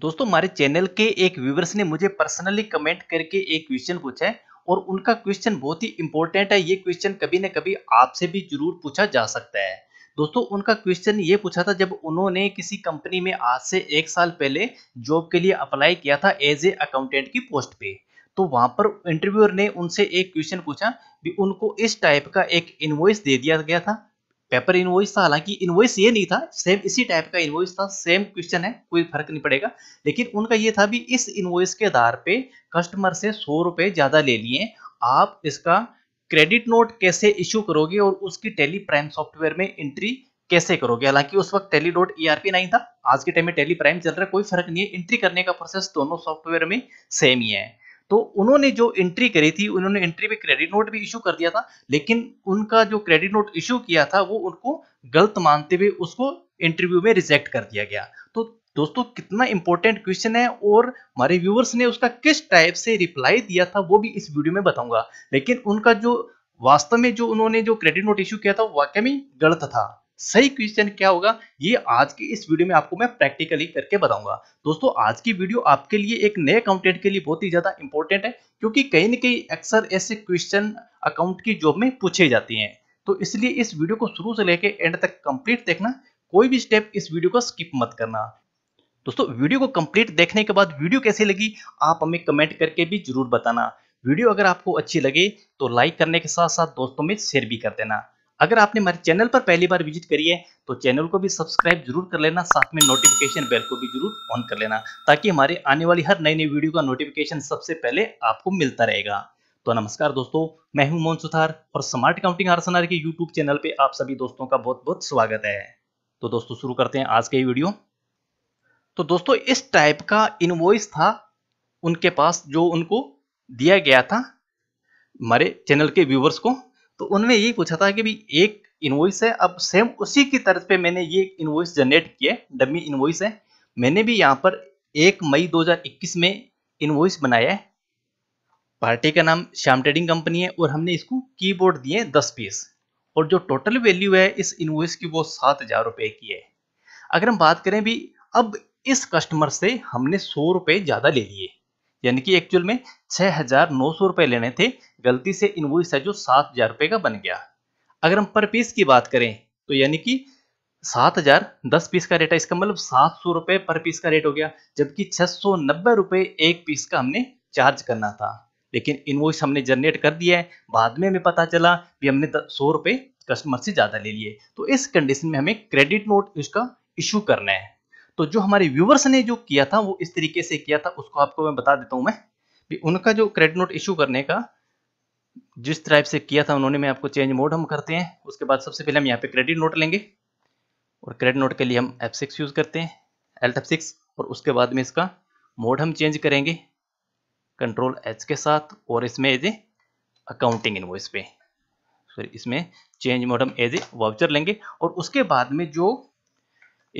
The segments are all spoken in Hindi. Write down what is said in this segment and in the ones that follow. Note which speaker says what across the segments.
Speaker 1: दोस्तों हमारे चैनल के एक व्यूवर्स ने मुझे पर्सनली कमेंट करके एक क्वेश्चन पूछा है और उनका क्वेश्चन बहुत ही इंपॉर्टेंट है ये क्वेश्चन कभी ना कभी आपसे भी जरूर पूछा जा सकता है दोस्तों उनका क्वेश्चन ये पूछा था जब उन्होंने किसी कंपनी में आज से एक साल पहले जॉब के लिए अप्लाई किया था एज ए अकाउंटेंट की पोस्ट पे तो वहां पर इंटरव्यूअर ने उनसे एक क्वेश्चन पूछा भी उनको इस टाइप का एक इन्वॉइस दे दिया गया था पेपर इनवॉइस था हालांकि इनवॉइस ये नहीं था सेम इसी टाइप का इनवॉइस था सेम क्वेश्चन है कोई फर्क नहीं पड़ेगा लेकिन उनका ये था भी इस इनवॉइस के आधार पे कस्टमर से सौ रुपए ज़्यादा ले लिए आप इसका क्रेडिट नोट कैसे इश्यू करोगे और उसकी टेली प्राइम सॉफ्टवेयर में एंट्री कैसे करोगे हालांकि उस वक्त टेली डॉट ई नहीं था आज के टाइम में टेली प्राइम चल रहा है कोई फर्क नहीं है एंट्री करने का प्रोसेस दोनों सॉफ्टवेयर में सेम ही है तो उन्होंने जो एंट्री करी थी उन्होंने एंट्री पे क्रेडिट नोट भी इशू कर दिया था लेकिन उनका जो क्रेडिट नोट इशू किया था वो उनको गलत मानते हुए उसको इंटरव्यू में रिजेक्ट कर दिया गया तो दोस्तों कितना इंपॉर्टेंट क्वेश्चन है और हमारे व्यूअर्स ने उसका किस टाइप से रिप्लाई दिया था वो भी इस वीडियो में बताऊंगा लेकिन उनका जो वास्तव में जो उन्होंने जो क्रेडिट नोट इश्यू किया था वो वाकई में गलत था सही क्वेश्चन क्या होगा ये आज के इस वीडियो में आपको मैं प्रैक्टिकली करके बताऊंगा दोस्तों आज की वीडियो आपके लिए एक नए अकाउंटेंट के लिए बहुत ही ज्यादा इंपॉर्टेंट है क्योंकि कहीं ना कहीं अक्सर ऐसे क्वेश्चन अकाउंट की जॉब में पूछे जाते हैं तो इसलिए इस वीडियो को शुरू से लेकर एंड तक कंप्लीट देखना कोई भी स्टेप इस वीडियो को स्किप मत करना दोस्तों वीडियो को कंप्लीट देखने के बाद वीडियो कैसे लगी आप हमें कमेंट करके भी जरूर बताना वीडियो अगर आपको अच्छी लगे तो लाइक करने के साथ साथ दोस्तों में शेयर भी कर देना अगर आपने हमारे चैनल पर पहली बार विजिट करी है तो चैनल को भी सब्सक्राइब जरूर कर लेना साथ में नोटिफिकेशन बेल को भी जरूर ऑन कर लेना ताकि हमारे आने वाली हर नई नई वीडियो का नोटिफिकेशन सबसे पहले आपको मिलता रहेगा तो नमस्कार दोस्तों मैं हूं मोहन सुथार और स्मार्ट काउंटिंग आरसनार के यूट्यूब चैनल पर आप सभी दोस्तों का बहुत बहुत स्वागत है तो दोस्तों शुरू करते हैं आज का वीडियो तो दोस्तों इस टाइप का इनवॉइस था उनके पास जो उनको दिया गया था हमारे चैनल के व्यूवर्स को तो उनमें यही पूछा था कि भी एक इनवॉइस है अब सेम उसी की तरफ पे मैंने ये इनवॉइस जनरेट किया डमी इनवॉइस है मैंने भी यहाँ पर एक मई 2021 में इनवॉइस बनाया है पार्टी का नाम श्याम ट्रेडिंग कंपनी है और हमने इसको कीबोर्ड दिए दस पीस और जो टोटल वैल्यू है इस इनवॉइस की वो सात हजार की है अगर हम बात करें भी अब इस कस्टमर से हमने सौ रुपए ज़्यादा ले लिए यानी कि एक्चुअल में छह हजार नौ सौ रुपए लेने थे गलती से इन्वॉइस है जो सात हजार रुपए का बन गया अगर हम पर पीस की बात करें तो यानी कि सात हजार दस पीस का रेट है इसका मतलब सात सौ रुपए पर पीस का रेट हो गया जबकि छह सौ नब्बे रुपए एक पीस का हमने चार्ज करना था लेकिन वोइस हमने जनरेट कर दिया है बाद में हमें पता चला कि हमने सौ रुपए कस्टमर से ज़्यादा ले लिए तो इस कंडीशन में हमें क्रेडिट नोट इसका इश्यू करना है तो जो हमारे व्यूवर्स ने जो किया था वो इस तरीके से किया था उसको आपको मैं बता देता हूँ मैं भी उनका जो क्रेडिट नोट इशू करने का जिस टाइप से किया था उन्होंने मैं आपको चेंज मोड हम करते हैं उसके बाद सबसे पहले हम यहाँ पे क्रेडिट नोट लेंगे और क्रेडिट नोट के लिए हम एफ सिक्स यूज़ करते हैं एल्ट एफ सिक्स और उसके बाद में इसका मोड हम चेंज करेंगे कंट्रोल एच के साथ और इसमें एज ए अकाउंटिंग इन्वॉइस पे सॉरी इसमें चेंज मोड हम एज ए वाउचर लेंगे और उसके बाद में जो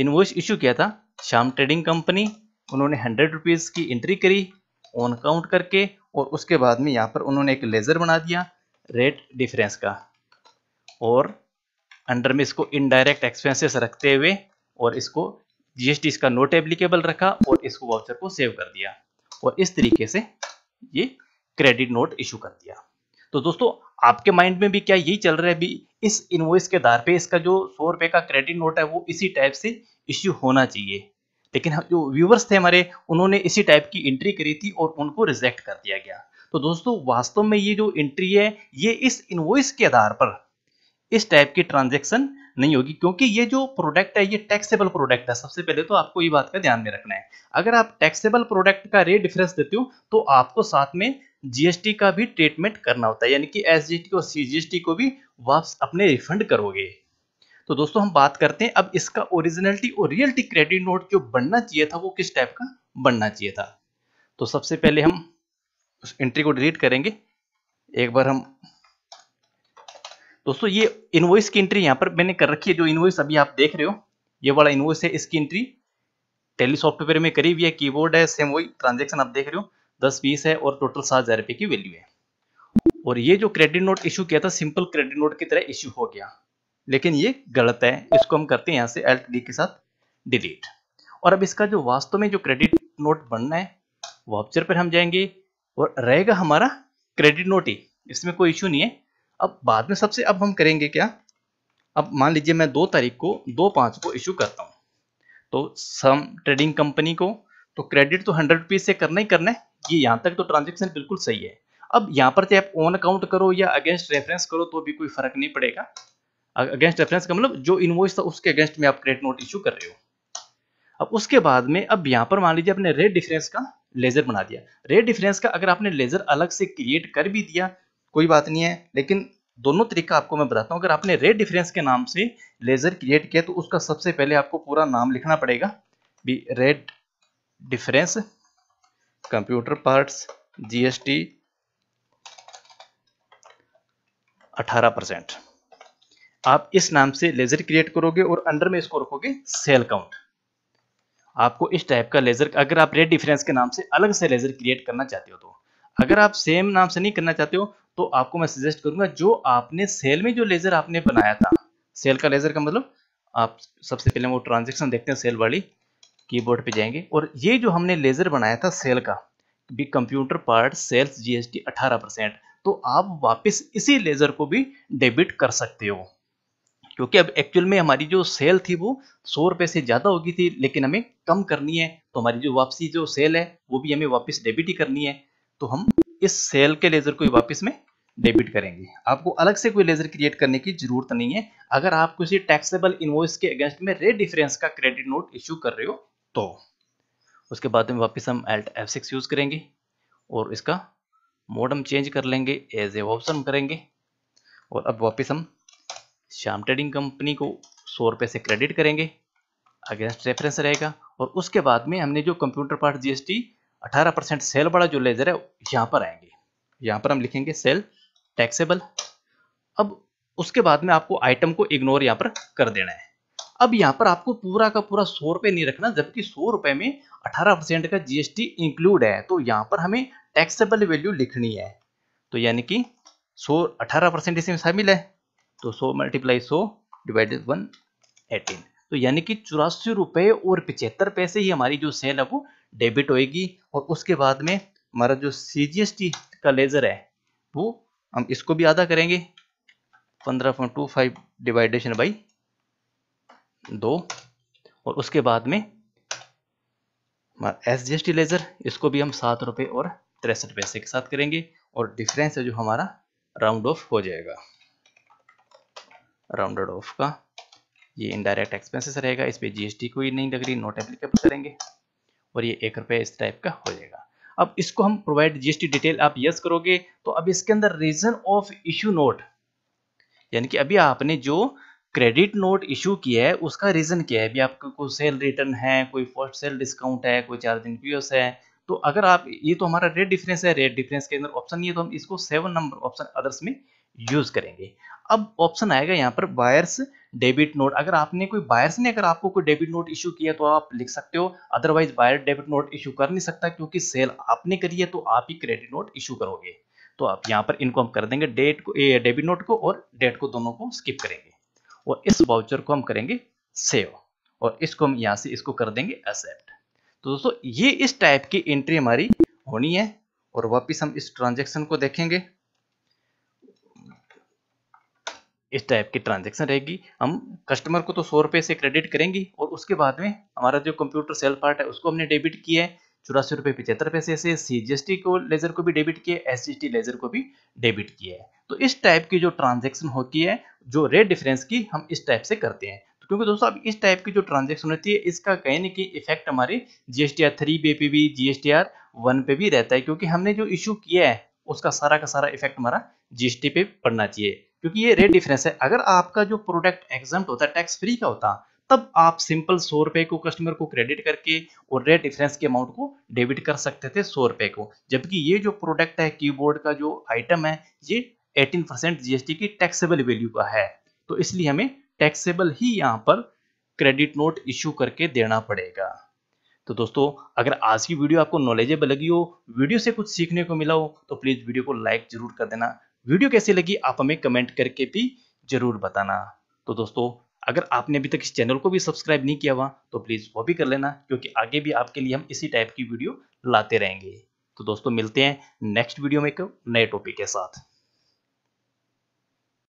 Speaker 1: इनवॉइस इशू किया था शाम ट्रेडिंग कंपनी उन्होंने हंड्रेड रुपीज़ की एंट्री करी ऑन काउंट करके और उसके बाद में यहाँ पर उन्होंने एक लेज़र बना दिया रेट डिफरेंस का और अंडर में इसको इनडायरेक्ट एक्सपेंसेस रखते हुए और इसको जीएसटी इसका नोट एप्लीकेबल रखा और इसको वाउचर को सेव कर दिया और इस तरीके से ये क्रेडिट नोट इशू कर दिया तो दोस्तों आपके माइंड में भी क्या यही चल रहा है अभी इस इनवॉइस के आधार पे इसका जो सौ रुपए का क्रेडिट नोट है वो इसी टाइप से इश्यू होना चाहिए लेकिन जो व्यूवर्स थे हमारे उन्होंने इसी टाइप की एंट्री करी थी और उनको रिजेक्ट कर दिया गया तो दोस्तों वास्तव में ये जो एंट्री है ये इस इन्वॉइस के आधार पर इस टाइप की ट्रांजेक्शन नहीं होगी क्योंकि ये जो प्रोडक्ट है ये टैक्सेबल प्रोडक्ट है सबसे पहले तो आपको ये बात का ध्यान में रखना है अगर आप टैक्सेबल प्रोडक्ट का रेट डिफरेंस देते हो तो आपको साथ में जीएसटी का भी ट्रीटमेंट करना होता है यानी कि एस और सी को भी वापस अपने रिफंड करोगे तो दोस्तों हम बात करते हैं अब इसका ओरिजिनलिटी और रियलिटी क्रेडिट नोट जो बनना चाहिए था वो किस टाइप का बनना चाहिए था तो सबसे पहले हम उस एंट्री को डिलीट करेंगे एक बार हम दोस्तों ये इनवॉइस की एंट्री यहां पर मैंने कर रखी है जो इनवॉइस अभी आप देख रहे हो ये वाला इनवॉइस है इसकी एंट्री टेली सॉफ्टवेयर में हुई है कीबोर्ड है सेम वही ट्रांजेक्शन आप देख रहे हो दस बीस है और टोटल सात हज़ार रुपए की वैल्यू है और ये जो क्रेडिट नोट इशू किया था सिंपल क्रेडिट नोट की तरह इश्यू हो गया लेकिन ये गलत है इसको हम करते हैं यहाँ से एल्ट डी के साथ डिलीट और अब इसका जो वास्तव में जो क्रेडिट नोट बनना है ऑप्चर पर हम जाएंगे और रहेगा हमारा क्रेडिट नोट ही इसमें कोई इशू नहीं है अब बाद में सबसे अब हम करेंगे क्या अब मान लीजिए मैं दो तारीख को दो पांच को इशू करता हूँ तो सम ट्रेडिंग कंपनी को तो क्रेडिट तो हंड्रेड रुपीज़ से करना ही करना है ये यहाँ तक तो ट्रांजेक्शन बिल्कुल सही है अब यहाँ पर चाहे आप ऑन अकाउंट करो या अगेंस्ट रेफरेंस करो तो भी कोई फर्क नहीं पड़ेगा अगेंस्ट रेफरेंस का मतलब जो इन्वॉइस था उसके अगेंस्ट में आप क्रेडिट नोट इशू कर रहे हो अब उसके बाद में अब यहाँ पर मान लीजिए आपने रेड डिफरेंस का लेजर बना दिया रेड डिफरेंस का अगर आपने लेजर अलग से क्रिएट कर भी दिया कोई बात नहीं है लेकिन दोनों तरीका आपको मैं बताता हूँ अगर आपने रेड डिफरेंस के नाम से लेजर क्रिएट किया तो उसका सबसे पहले आपको पूरा नाम लिखना पड़ेगा भी rate difference computer parts GST 18 percent आप इस नाम से लेजर क्रिएट करोगे और अंडर में इसको रखोगे सेल काउंट आपको इस टाइप का लेजर अगर आप रेट डिफरेंस के नाम से अलग से लेजर क्रिएट करना चाहते हो तो अगर आप सेम नाम से नहीं करना चाहते हो तो आपको मैं सजेस्ट करूंगा जो आपने सेल में जो लेजर आपने बनाया था सेल का लेजर का मतलब आप सबसे पहले वो ट्रांजेक्शन देखते हैं सेल वाली कीबोर्ड पे जाएंगे और ये जो हमने लेज़र बनाया था सेल का भी computer part sales GST 18 percent तो आप वापस इसी लेज़र को भी डेबिट कर सकते हो क्योंकि अब एक्चुअल में हमारी जो सेल थी वो सौ रुपए से ज़्यादा होगी थी लेकिन हमें कम करनी है तो हमारी जो वापसी जो सेल है वो भी हमें वापस डेबिट ही करनी है तो हम इस सेल के लेज़र को वापस में डेबिट करेंगे आपको अलग से कोई लेज़र क्रिएट करने की ज़रूरत नहीं है अगर आप किसी टैक्सेबल इनवॉइस के अगेंस्ट में रेट डिफरेंस का क्रेडिट नोट इश्यू कर रहे हो तो उसके बाद में वापस हम एल्ट एफ सिक्स यूज़ करेंगे और इसका मोडम चेंज कर लेंगे एज ए ऑप्शन करेंगे और अब वापस हम श्याम ट्रेडिंग कंपनी को सौ रुपये से क्रेडिट करेंगे अगेंस्ट रेफरेंस रहेगा और उसके बाद में हमने जो computer part GST 18 percent sale वाला जो लेजर है यहाँ पर आएंगे यहाँ पर हम लिखेंगे सेल टैक्सेबल अब उसके बाद में आपको आइटम को इग्नोर यहाँ पर कर देना है अब यहाँ पर आपको पूरा का पूरा सौ रुपए नहीं रखना जबकि सौ रुपए में अठारह परसेंट का जीएसटी इंक्लूड है तो यहाँ पर हमें टैक्सेबल वैल्यू लिखनी है तो यानी कि सौ अठारह परसेंट इसमें शामिल है तो सौ मल्टीप्लाई सौ डिवाइडेड वन एटीन तो यानी कि चौरासी रुपए और पिछहत्तर पैसे ही हमारी जो सेल है वो डेबिट होगी और उसके बाद में हमारा जो सी का लेज़र है वो हम इसको भी आधा करेंगे पंद्रह point two five division by दो और उसके बाद में S G S T ledger इसको भी हम सात रुपये और तिरसठ पैसे के साथ करेंगे और डिफरेंस है जो हमारा राउंड ऑफ हो जाएगा राउंडेड ऑफ का ये इनडायरेक्ट एक्सपेंसेस रहेगा इस पर जीएसटी कोई नहीं लग रही नोट एप्लीकेबल करेंगे और ये एक रुपये इस टाइप का हो जाएगा अब इसको हम प्रोवाइड जीएसटी डिटेल आप यस करोगे तो अब इसके अंदर रीजन ऑफ इश्यू नोट यानी कि अभी आपने जो क्रेडिट नोट इशू किया है उसका रीज़न क्या है भी आपका कोई सेल रिटर्न है कोई फर्स्ट सेल डिस्काउंट है कोई चार दिन इनफ्यूस है तो अगर आप ये तो हमारा रेट डिफरेंस है रेट डिफरेंस के अंदर ऑप्शन ये तो हम इसको सेवन नंबर ऑप्शन अदर्स में यूज़ करेंगे अब ऑप्शन आएगा यहाँ पर बायर्स डेबिट नोट अगर आपने कोई बायर्स ने अगर आपको कोई डेबिट नोट इशू किया तो आप लिख सकते हो otherwise buyer debit note issue कर नहीं सकता क्योंकि सेल आपने करी है तो आप ही क्रेडिट नोट इशू करोगे तो आप यहाँ पर इनको हम कर देंगे डेट को डेबिट नोट को और डेट को दोनों को स्किप करेंगे और इस वाउचर को हम करेंगे सेव और इसको हम यहाँ से इसको कर देंगे एक्सेप्ट तो दोस्तों ये इस टाइप की एंट्री हमारी होनी है और वापस हम इस ट्रांजेक्शन को देखेंगे इस टाइप की ट्रांजेक्शन रहेगी हम कस्टमर को तो सौ रुपए से क्रेडिट करेंगे और उसके बाद में हमारा जो कंप्यूटर सेल पार्ट है उसको हमने डेबिट किया है चौरासी रुपए पिछहत्तर पैसे से सीजीएसटी को लेजर को भी डेबिट किया है एस लेजर को भी डेबिट किया है तो इस टाइप की जो ट्रांजेक्शन होती है जो रेट डिफरेंस की हम इस टाइप से करते हैं तो क्योंकि दोस्तों अब इस टाइप की जो ट्रांजेक्शन होती है इसका कहीं ना कहीं इफेक्ट हमारे जीएसटीआर थ्री पे भी, जीएसटीआर वन पे भी रहता है क्योंकि हमने जो इश्यू किया है उसका सारा का सारा इफेक्ट हमारा जीएसटी पे पड़ना चाहिए क्योंकि ये रेट डिफरेंस है अगर आपका जो प्रोडक्ट एग्जाम होता है टैक्स फ्री का होता तब आप सिंपल सौ रुपए को कस्टमर को क्रेडिट करके और रेट डिफरेंस के अमाउंट को डेबिट कर सकते थे सौ रुपए को जबकि ये जो प्रोडक्ट है कीबोर्ड का जो आइटम है ये 18 परसेंट जीएसटी की टैक्सेबल वैल्यू का है तो इसलिए हमें टैक्सेबल ही यहाँ पर क्रेडिट नोट इश्यू करके देना पड़ेगा तो दोस्तों अगर आज की वीडियो आपको नॉलेजेबल लगी हो वीडियो से कुछ सीखने को मिला हो तो प्लीज़ वीडियो को लाइक जरूर कर देना वीडियो कैसी लगी आप हमें कमेंट करके भी जरूर बताना तो दोस्तों अगर आपने अभी तक इस चैनल को भी सब्सक्राइब नहीं किया हुआ तो प्लीज़ वो भी कर लेना क्योंकि आगे भी आपके लिए हम इसी टाइप की वीडियो लाते रहेंगे तो दोस्तों मिलते हैं नेक्स्ट वीडियो में एक नए टॉपिक के साथ